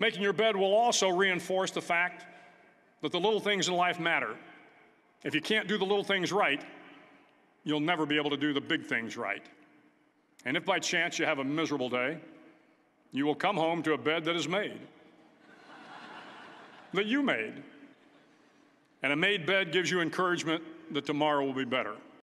Making your bed will also reinforce the fact that the little things in life matter. If you can't do the little things right, you'll never be able to do the big things right. And if by chance you have a miserable day, you will come home to a bed that is made, that you made. And a made bed gives you encouragement that tomorrow will be better.